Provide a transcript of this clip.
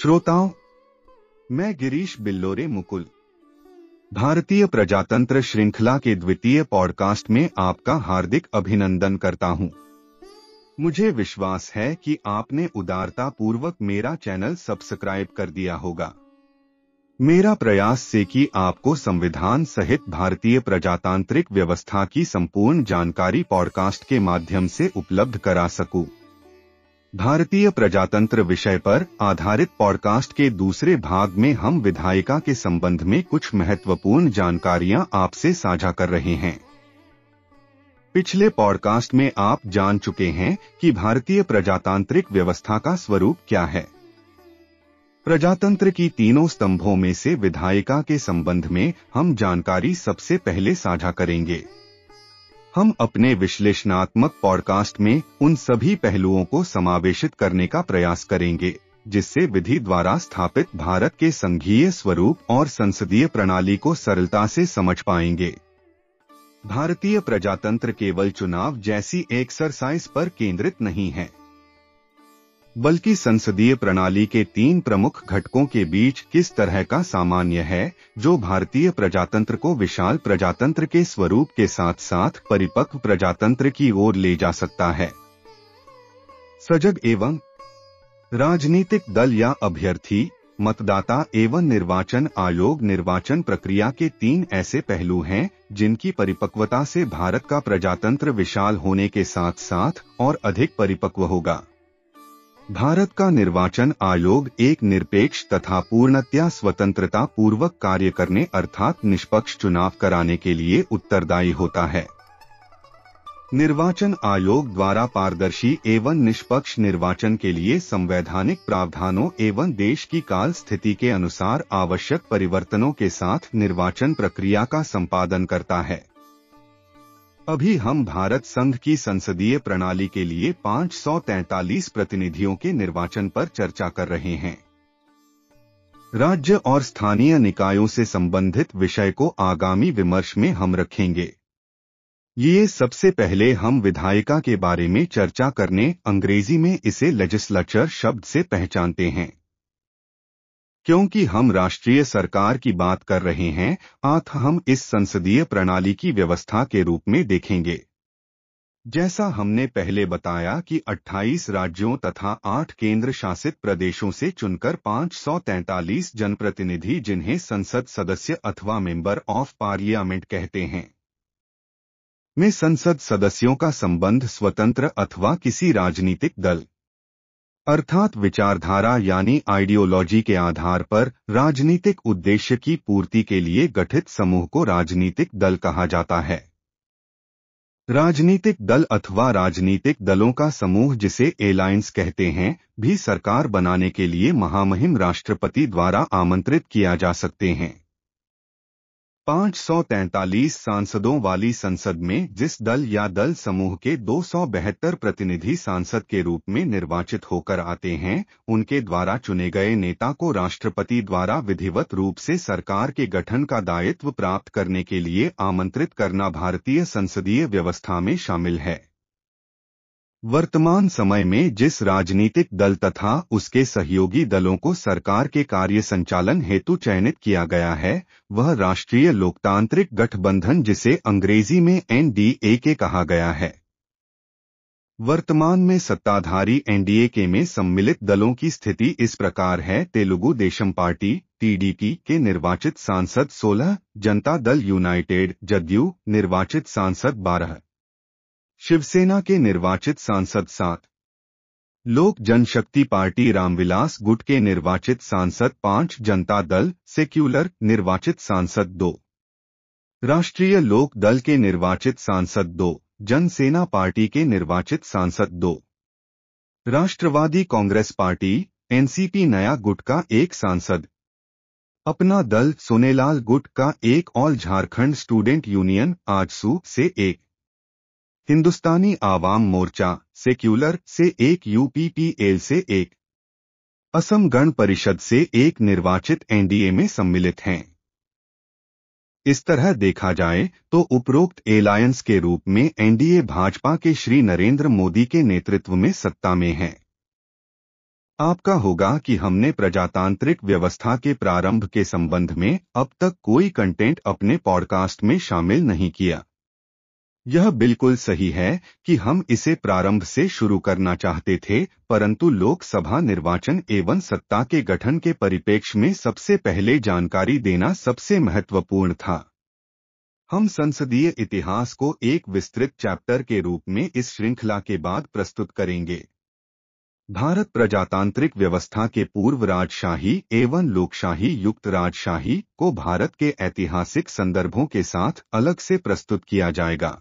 श्रोताओं मैं गिरीश बिल्लोरे मुकुल भारतीय प्रजातंत्र श्रृंखला के द्वितीय पॉडकास्ट में आपका हार्दिक अभिनंदन करता हूं। मुझे विश्वास है कि आपने उदारता पूर्वक मेरा चैनल सब्सक्राइब कर दिया होगा मेरा प्रयास से कि आपको संविधान सहित भारतीय प्रजातांत्रिक व्यवस्था की संपूर्ण जानकारी पॉडकास्ट के माध्यम से उपलब्ध करा सकूं। भारतीय प्रजातंत्र विषय पर आधारित पॉडकास्ट के दूसरे भाग में हम विधायिका के संबंध में कुछ महत्वपूर्ण जानकारियां आपसे साझा कर रहे हैं पिछले पॉडकास्ट में आप जान चुके हैं कि भारतीय प्रजातांत्रिक व्यवस्था का स्वरूप क्या है प्रजातंत्र की तीनों स्तंभों में से विधायिका के संबंध में हम जानकारी सबसे पहले साझा करेंगे हम अपने विश्लेषणात्मक पॉडकास्ट में उन सभी पहलुओं को समावेशित करने का प्रयास करेंगे जिससे विधि द्वारा स्थापित भारत के संघीय स्वरूप और संसदीय प्रणाली को सरलता से समझ पाएंगे भारतीय प्रजातंत्र केवल चुनाव जैसी एक्सरसाइज पर केंद्रित नहीं है बल्कि संसदीय प्रणाली के तीन प्रमुख घटकों के बीच किस तरह का सामान्य है जो भारतीय प्रजातंत्र को विशाल प्रजातंत्र के स्वरूप के साथ साथ परिपक्व प्रजातंत्र की ओर ले जा सकता है सजग एवं राजनीतिक दल या अभ्यर्थी मतदाता एवं निर्वाचन आयोग निर्वाचन प्रक्रिया के तीन ऐसे पहलू हैं जिनकी परिपक्वता से भारत का प्रजातंत्र विशाल होने के साथ साथ और अधिक परिपक्व होगा भारत का निर्वाचन आयोग एक निरपेक्ष तथा पूर्णतया स्वतंत्रता पूर्वक कार्य करने अर्थात निष्पक्ष चुनाव कराने के लिए उत्तरदायी होता है निर्वाचन आयोग द्वारा पारदर्शी एवं निष्पक्ष निर्वाचन के लिए संवैधानिक प्रावधानों एवं देश की काल स्थिति के अनुसार आवश्यक परिवर्तनों के साथ निर्वाचन प्रक्रिया का संपादन करता है अभी हम भारत संघ की संसदीय प्रणाली के लिए 543 प्रतिनिधियों के निर्वाचन पर चर्चा कर रहे हैं राज्य और स्थानीय निकायों से संबंधित विषय को आगामी विमर्श में हम रखेंगे ये सबसे पहले हम विधायिका के बारे में चर्चा करने अंग्रेजी में इसे लेजिस्लेचर शब्द से पहचानते हैं क्योंकि हम राष्ट्रीय सरकार की बात कर रहे हैं अथ हम इस संसदीय प्रणाली की व्यवस्था के रूप में देखेंगे जैसा हमने पहले बताया कि 28 राज्यों तथा 8 केंद्र शासित प्रदेशों से चुनकर 543 जनप्रतिनिधि जिन्हें संसद सदस्य अथवा मेंबर ऑफ पार्लियामेंट कहते हैं में संसद सदस्यों का संबंध स्वतंत्र अथवा किसी राजनीतिक दल अर्थात विचारधारा यानी आइडियोलॉजी के आधार पर राजनीतिक उद्देश्य की पूर्ति के लिए गठित समूह को राजनीतिक दल कहा जाता है राजनीतिक दल अथवा राजनीतिक दलों का समूह जिसे एलायंस कहते हैं भी सरकार बनाने के लिए महामहिम राष्ट्रपति द्वारा आमंत्रित किया जा सकते हैं 543 सांसदों वाली संसद में जिस दल या दल समूह के 272 प्रतिनिधि सांसद के रूप में निर्वाचित होकर आते हैं उनके द्वारा चुने गए नेता को राष्ट्रपति द्वारा विधिवत रूप से सरकार के गठन का दायित्व प्राप्त करने के लिए आमंत्रित करना भारतीय संसदीय व्यवस्था में शामिल है वर्तमान समय में जिस राजनीतिक दल तथा उसके सहयोगी दलों को सरकार के कार्य संचालन हेतु चयनित किया गया है वह राष्ट्रीय लोकतांत्रिक गठबंधन जिसे अंग्रेजी में एनडीए के कहा गया है वर्तमान में सत्ताधारी एनडीए के में सम्मिलित दलों की स्थिति इस प्रकार है तेलुगु देशम पार्टी टीडीपी के निर्वाचित सांसद 16, जनता दल यूनाइटेड जदयू निर्वाचित सांसद 12, शिवसेना के निर्वाचित सांसद सात लोक जनशक्ति पार्टी रामविलास गुट के निर्वाचित सांसद पांच जनता दल सेक्युलर निर्वाचित सांसद दो राष्ट्रीय लोक दल के निर्वाचित सांसद दो जनसेना पार्टी के निर्वाचित सांसद दो राष्ट्रवादी कांग्रेस पार्टी एनसीपी नया गुट का एक सांसद अपना दल सोनेलाल गुट का एक all Jharkhand student union AJSU से एक हिंदुस्तानी आवाम मोर्चा सेक्युलर से एक यूपीपीएल से एक असम गण परिषद से एक निर्वाचित एनडीए में सम्मिलित हैं इस तरह देखा जाए तो उपरोक्त एलायंस के रूप में एनडीए भाजपा के श्री नरेंद्र मोदी के नेतृत्व में सत्ता में है आपका होगा कि हमने प्रजातांत्रिक व्यवस्था के प्रारंभ के संबंध में अब तक कोई कंटेंट अपने पॉडकास्ट में शामिल नहीं किया यह बिल्कुल सही है कि हम इसे प्रारंभ से शुरू करना चाहते थे परंतु लोकसभा निर्वाचन एवं सत्ता के गठन के परिपेक्ष में सबसे पहले जानकारी देना सबसे महत्वपूर्ण था हम संसदीय इतिहास को एक विस्तृत चैप्टर के रूप में इस श्रृंखला के बाद प्रस्तुत करेंगे भारत प्रजातांत्रिक व्यवस्था के पूर्व राजशाही एवं लोकशाही युक्त राजशाही को भारत के ऐतिहासिक संदर्भों के साथ अलग से प्रस्तुत किया जाएगा